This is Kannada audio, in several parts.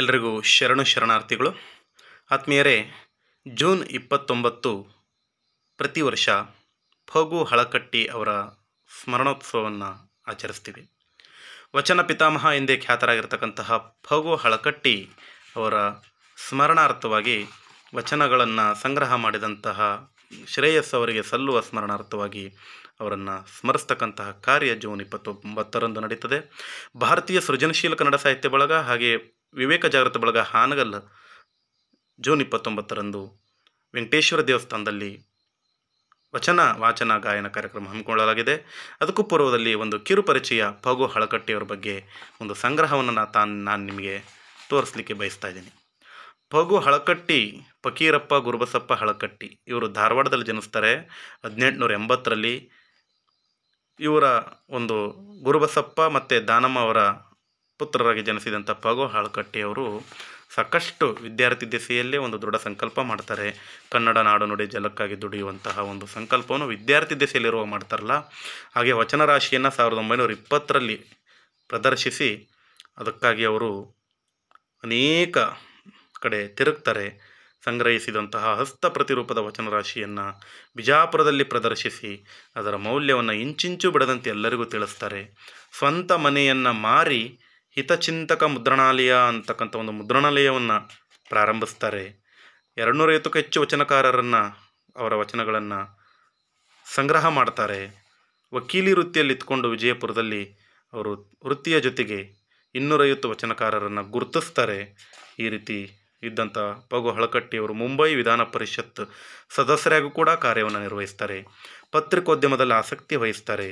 ಎಲ್ರಿಗೂ ಶರಣು ಶರಣಾರ್ಥಿಗಳು ಆತ್ಮೀಯರೇ ಜೂನ್ ಇಪ್ಪತ್ತೊಂಬತ್ತು ಪ್ರತಿ ವರ್ಷ ಫಗು ಹಳಕಟ್ಟಿ ಅವರ ಸ್ಮರಣೋತ್ಸವವನ್ನು ಆಚರಿಸ್ತೀವಿ ವಚನ ಪಿತಾಮಹ ಎಂದೇ ಖ್ಯಾತರಾಗಿರ್ತಕ್ಕಂತಹ ಫಗು ಹಳಕಟ್ಟಿ ಅವರ ಸ್ಮರಣಾರ್ಥವಾಗಿ ವಚನಗಳನ್ನು ಸಂಗ್ರಹ ಮಾಡಿದಂತಹ ಶ್ರೇಯಸ್ ಅವರಿಗೆ ಸಲ್ಲುವ ಸ್ಮರಣಾರ್ಥವಾಗಿ ಅವರನ್ನು ಸ್ಮರಿಸ್ತಕ್ಕಂತಹ ಕಾರ್ಯ ಜೂನ್ ಇಪ್ಪತ್ತೊಂಬತ್ತರಂದು ನಡೀತದೆ ಭಾರತೀಯ ಸೃಜನಶೀಲ ಕನ್ನಡ ಸಾಹಿತ್ಯ ಬಳಗ ಹಾಗೆ ವಿವೇಕ ಜಾಗೃತ ಬಳಗ ಹಾನಗಲ್ ಜೂನ್ ಇಪ್ಪತ್ತೊಂಬತ್ತರಂದು ವೆಂಕಟೇಶ್ವರ ದೇವಸ್ಥಾನದಲ್ಲಿ ವಚನ ವಾಚನ ಗಾಯನ ಕಾರ್ಯಕ್ರಮ ಹಮ್ಮಿಕೊಳ್ಳಲಾಗಿದೆ ಅದಕ್ಕೂ ಪೂರ್ವದಲ್ಲಿ ಒಂದು ಕಿರುಪರಿಚಯ ಪಗು ಹಳಕಟ್ಟಿಯವರ ಬಗ್ಗೆ ಒಂದು ಸಂಗ್ರಹವನ್ನು ತಾನು ನಾನು ನಿಮಗೆ ತೋರಿಸಲಿಕ್ಕೆ ಬಯಸ್ತಾ ಇದ್ದೀನಿ ಪಗು ಹಳಕಟ್ಟಿ ಫಕೀರಪ್ಪ ಗುರುಬಸಪ್ಪ ಹಳಕಟ್ಟಿ ಇವರು ಧಾರವಾಡದಲ್ಲಿ ಜನಿಸ್ತಾರೆ ಹದಿನೆಂಟುನೂರ ಎಂಬತ್ತರಲ್ಲಿ ಇವರ ಒಂದು ಗುರುಬಸಪ್ಪ ಮತ್ತು ದಾನಮ್ಮ ಅವರ ಪುತ್ರರಾಗಿ ಜನಿಸಿದಂಥ ಹಾಳುಕಟ್ಟಿಯವರು ಸಾಕಷ್ಟು ವಿದ್ಯಾರ್ಥಿ ದೆಸೆಯಲ್ಲೇ ಒಂದು ದೃಢ ಸಂಕಲ್ಪ ಮಾಡ್ತಾರೆ ಕನ್ನಡ ನಾಡು ನುಡಿ ಜಲಕ್ಕಾಗಿ ದುಡಿಯುವಂತಹ ಒಂದು ಸಂಕಲ್ಪವನ್ನು ವಿದ್ಯಾರ್ಥಿ ದೆಸೆಯಲ್ಲಿರುವ ಮಾಡ್ತಾರಲ್ಲ ಹಾಗೆ ವಚನ ರಾಶಿಯನ್ನು ಸಾವಿರದ ಒಂಬೈನೂರ ಇಪ್ಪತ್ತರಲ್ಲಿ ಪ್ರದರ್ಶಿಸಿ ಅದಕ್ಕಾಗಿ ಅವರು ಅನೇಕ ಕಡೆ ತಿರುಗ್ತಾರೆ ಸಂಗ್ರಹಿಸಿದಂತಹ ಹಸ್ತ ಪ್ರತಿರೂಪದ ವಚನ ರಾಶಿಯನ್ನು ಬಿಜಾಪುರದಲ್ಲಿ ಪ್ರದರ್ಶಿಸಿ ಅದರ ಮೌಲ್ಯವನ್ನು ಇಂಚಿಂಚು ಬಿಡದಂತೆ ಎಲ್ಲರಿಗೂ ತಿಳಿಸ್ತಾರೆ ಸ್ವಂತ ಮನೆಯನ್ನು ಮಾರಿ ಹಿತಚಿಂತಕ ಮುದ್ರಣಾಲಯ ಅಂತಕ್ಕಂಥ ಒಂದು ಮುದ್ರಣಾಲಯವನ್ನು ಪ್ರಾರಂಭಿಸ್ತಾರೆ ಎರಡು ನೂರೈವತ್ತಕ್ಕೂ ಹೆಚ್ಚು ವಚನಕಾರರನ್ನು ಅವರ ವಚನಗಳನ್ನು ಸಂಗ್ರಹ ಮಾಡ್ತಾರೆ ವಕೀಲಿ ವೃತ್ತಿಯಲ್ಲಿ ಇತ್ಕೊಂಡು ವಿಜಯಪುರದಲ್ಲಿ ಅವರು ವೃತ್ತಿಯ ಜೊತೆಗೆ ಇನ್ನೂರೈವತ್ತು ವಚನಕಾರರನ್ನು ಗುರುತಿಸ್ತಾರೆ ಈ ರೀತಿ ಇದ್ದಂಥ ಪಗು ಹಳಕಟ್ಟಿಯವರು ಮುಂಬೈ ವಿಧಾನ ಪರಿಷತ್ ಸದಸ್ಯರಾಗೂ ಕೂಡ ಕಾರ್ಯವನ್ನು ನಿರ್ವಹಿಸ್ತಾರೆ ಪತ್ರಿಕೋದ್ಯಮದಲ್ಲಿ ಆಸಕ್ತಿ ವಹಿಸ್ತಾರೆ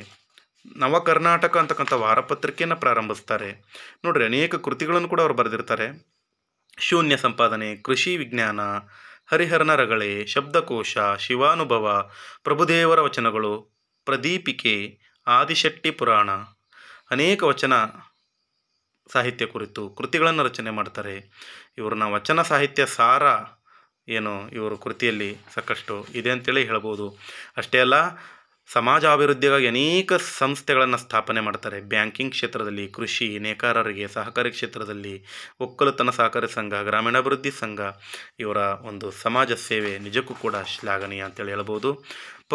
ನವಕರ್ನಾಟಕ ಅಂತಕ್ಕಂಥ ವಾರಪತ್ರಿಕೆಯನ್ನು ಪ್ರಾರಂಭಿಸ್ತಾರೆ ನೋಡ್ರಿ ಅನೇಕ ಕೃತಿಗಳನ್ನು ಕೂಡ ಅವರು ಬರೆದಿರ್ತಾರೆ ಶೂನ್ಯ ಸಂಪಾದನೆ ಕೃಷಿ ವಿಜ್ಞಾನ ಹರಿಹರನ ರಗಳೆ ಶಬ್ದಕೋಶ ಶಿವಾನುಭವ ಪ್ರಭುದೇವರ ವಚನಗಳು ಪ್ರದೀಪಿಕೆ ಆದಿಶೆಟ್ಟಿ ಪುರಾಣ ಅನೇಕ ವಚನ ಸಾಹಿತ್ಯ ಕುರಿತು ಕೃತಿಗಳನ್ನು ರಚನೆ ಮಾಡ್ತಾರೆ ಇವ್ರನ್ನ ವಚನ ಸಾಹಿತ್ಯ ಸಾರ ಏನು ಇವರು ಕೃತಿಯಲ್ಲಿ ಸಾಕಷ್ಟು ಇದೆ ಅಂತೇಳಿ ಹೇಳ್ಬೋದು ಅಷ್ಟೇ ಅಲ್ಲ ಸಮಾಜಾಭಿವೃದ್ಧಿಗಾಗಿ ಅನೇಕ ಸಂಸ್ಥೆಗಳನ್ನು ಸ್ಥಾಪನೆ ಮಾಡ್ತಾರೆ ಬ್ಯಾಂಕಿಂಗ್ ಕ್ಷೇತ್ರದಲ್ಲಿ ಕೃಷಿ ನೇಕಾರರಿಗೆ ಸಹಕಾರಿ ಕ್ಷೇತ್ರದಲ್ಲಿ ಒಕ್ಕಲುತನ ಸಹಕಾರಿ ಸಂಘ ಗ್ರಾಮೀಣಾಭಿವೃದ್ಧಿ ಸಂಘ ಇವರ ಒಂದು ಸಮಾಜ ಸೇವೆ ನಿಜಕ್ಕೂ ಕೂಡ ಶ್ಲಾಘನೀಯ ಅಂತೇಳಿ ಹೇಳ್ಬೋದು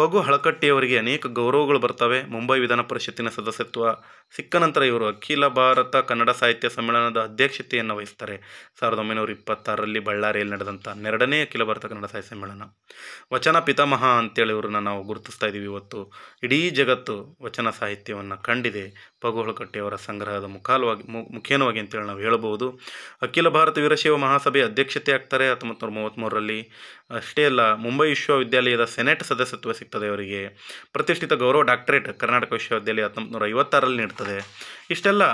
ಪಗು ಹಳಕಟ್ಟಿಯವರಿಗೆ ಅನೇಕ ಗೌರವಗಳು ಬರ್ತವೆ ಮುಂಬೈ ವಿಧಾನ ಪರಿಷತ್ತಿನ ಸದಸ್ಯತ್ವ ಸಿಕ್ಕ ನಂತರ ಇವರು ಅಖಿಲ ಭಾರತ ಕನ್ನಡ ಸಾಹಿತ್ಯ ಸಮ್ಮೇಳನದ ಅಧ್ಯಕ್ಷತೆಯನ್ನು ವಹಿಸ್ತಾರೆ ಸಾವಿರದ ಒಂಬೈನೂರ ಇಪ್ಪತ್ತಾರರಲ್ಲಿ ಬಳ್ಳಾರಿಯಲ್ಲಿ ನಡೆದಂಥ ನೆರಡನೇ ಅಖಿಲ ಭಾರತ ಕನ್ನಡ ಸಾಹಿತ್ಯ ಸಮ್ಮೇಳನ ವಚನ ಪಿತಾಮಹ ಅಂತೇಳಿ ಇವರನ್ನ ನಾವು ಗುರುತಿಸ್ತಾ ಇದ್ದೀವಿ ಇವತ್ತು ಇಡೀ ಜಗತ್ತು ವಚನ ಸಾಹಿತ್ಯವನ್ನು ಕಂಡಿದೆ ಪಗು ಹುಳಕಟ್ಟೆಯವರ ಸಂಗ್ರಹದ ಮುಖಾಲವಾಗಿ ಮುಖೇನವಾಗಿ ಅಂತೇಳಿ ನಾವು ಹೇಳಬಹುದು ಅಖಿಲ ಭಾರತ ವೀರಶೈವ ಮಹಾಸಭೆ ಅಧ್ಯಕ್ಷತೆ ಆಗ್ತಾರೆ ಹತ್ತೊಂಬತ್ತು ನೂರ ಮೂವತ್ತ್ಮೂರರಲ್ಲಿ ಅಷ್ಟೇ ಅಲ್ಲ ಮುಂಬೈ ವಿಶ್ವವಿದ್ಯಾಲಯದ ಸೆನೆಟ್ ಸದಸ್ಯತ್ವ ಸಿಗ್ತದೆ ಅವರಿಗೆ ಪ್ರತಿಷ್ಠಿತ ಗೌರವ ಡಾಕ್ಟರೇಟ್ ಕರ್ನಾಟಕ ವಿಶ್ವವಿದ್ಯಾಲಯ ಹತ್ತೊಂಬತ್ತು ನೂರ ಐವತ್ತಾರಲ್ಲಿ ನೀಡ್ತದೆ ಇಷ್ಟೆಲ್ಲ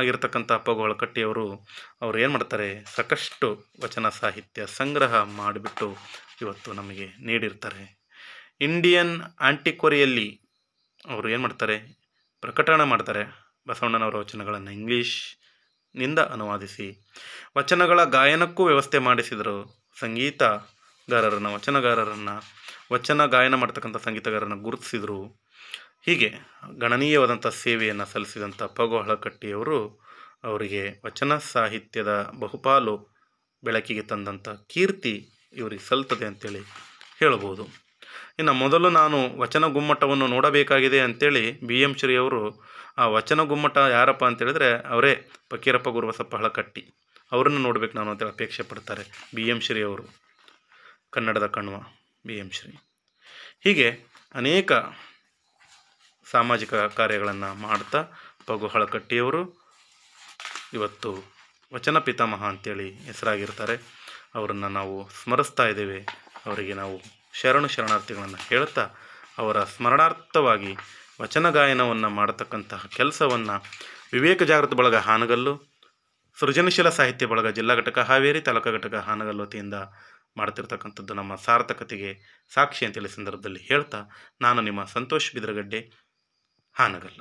ಆಗಿರ್ತಕ್ಕಂಥ ಪಗೋಳ ಕಟ್ಟಿಯವರು ಅವರು ಏನು ಮಾಡ್ತಾರೆ ಸಾಕಷ್ಟು ವಚನ ಸಾಹಿತ್ಯ ಸಂಗ್ರಹ ಮಾಡಿಬಿಟ್ಟು ಇವತ್ತು ನಮಗೆ ನೀಡಿರ್ತಾರೆ ಇಂಡಿಯನ್ ಆಂಟಿಕ್ವರಿಯಲ್ಲಿ ಅವರು ಏನು ಮಾಡ್ತಾರೆ ಪ್ರಕಟಣ ಮಾಡ್ತಾರೆ ಬಸವಣ್ಣನವರ ವಚನಗಳನ್ನು ಇಂಗ್ಲೀಷ್ನಿಂದ ಅನುವಾದಿಸಿ ವಚನಗಳ ಗಾಯನಕ್ಕೂ ವ್ಯವಸ್ಥೆ ಮಾಡಿಸಿದರು ಸಂಗೀತ ಗಾರರನ್ನು ವಚನಗಾರರನ್ನು ವಚನ ಗಾಯನ ಮಾಡ್ತಕ್ಕಂಥ ಸಂಗೀತಗಾರರನ್ನು ಗುರುತಿಸಿದರು ಹೀಗೆ ಗಣನೀಯವಾದಂಥ ಸೇವೆಯನ್ನು ಸಲ್ಲಿಸಿದಂಥ ಪಗೋ ಹಳಕಟ್ಟಿಯವರು ಅವರಿಗೆ ವಚನ ಸಾಹಿತ್ಯದ ಬಹುಪಾಲು ಬೆಳಕಿಗೆ ತಂದಂಥ ಕೀರ್ತಿ ಇವರಿಗೆ ಸಲ್ತದೆ ಅಂತೇಳಿ ಹೇಳಬಹುದು ಇನ್ನು ಮೊದಲು ನಾನು ವಚನ ಗುಮ್ಮಟವನ್ನು ನೋಡಬೇಕಾಗಿದೆ ಅಂತೇಳಿ ಬಿ ಎಂ ಅವರು ಆ ವಚನ ಗುಮ್ಮಟ ಯಾರಪ್ಪ ಅಂತೇಳಿದರೆ ಅವರೇ ಫಕೀರಪ್ಪ ಗುರುಬಸಪ್ಪ ಹಳಕಟ್ಟಿ ಅವರನ್ನು ನೋಡಬೇಕು ನಾನು ಅಂತೇಳಿ ಅಪೇಕ್ಷೆ ಪಡ್ತಾರೆ ಬಿ ಎಂ ಶ್ರೀ ಅವರು ಕನ್ನಡದ ಕಣ್ವ ಬಿ ಎಂ ಶ್ರೀ ಹೀಗೆ ಅನೇಕ ಸಾಮಾಜಿಕ ಕಾರ್ಯಗಳನ್ನು ಮಾಡ್ತಾ ಪಗು ಹಳಕಟ್ಟಿಯವರು ಇವತ್ತು ವಚನ ಪಿತಾಮಹ ಅಂತೇಳಿ ಹೆಸರಾಗಿರ್ತಾರೆ ಅವರನ್ನು ನಾವು ಸ್ಮರಿಸ್ತಾ ಇದ್ದೇವೆ ಅವರಿಗೆ ನಾವು ಶರಣು ಶರಣಾರ್ಥಿಗಳನ್ನು ಹೇಳ್ತಾ ಅವರ ಸ್ಮರಣಾರ್ಥವಾಗಿ ವಚನ ಗಾಯನವನ್ನು ಮಾಡತಕ್ಕಂತಹ ಕೆಲಸವನ್ನು ವಿವೇಕ ಜಾಗೃತ ಬಳಗ ಹಾನಗಲ್ಲು ಸೃಜನಶೀಲ ಸಾಹಿತ್ಯ ಬಳಗ ಜಿಲ್ಲಾ ಘಟಕ ಹಾವೇರಿ ತಾಲೂಕು ಘಟಕ ಹಾನಗಲ್ಲು ವತಿಯಿಂದ ಮಾಡ್ತಿರ್ತಕ್ಕಂಥದ್ದು ನಮ್ಮ ಸಾರ್ಥಕತೆಗೆ ಸಾಕ್ಷಿ ಅಂತೇಳಿ ಸಂದರ್ಭದಲ್ಲಿ ಹೇಳ್ತಾ ನಾನು ನಿಮ್ಮ ಸಂತೋಷ್ ಬಿದ್ರಗಡ್ಡೆ ಹಾನಗಲ್ಲ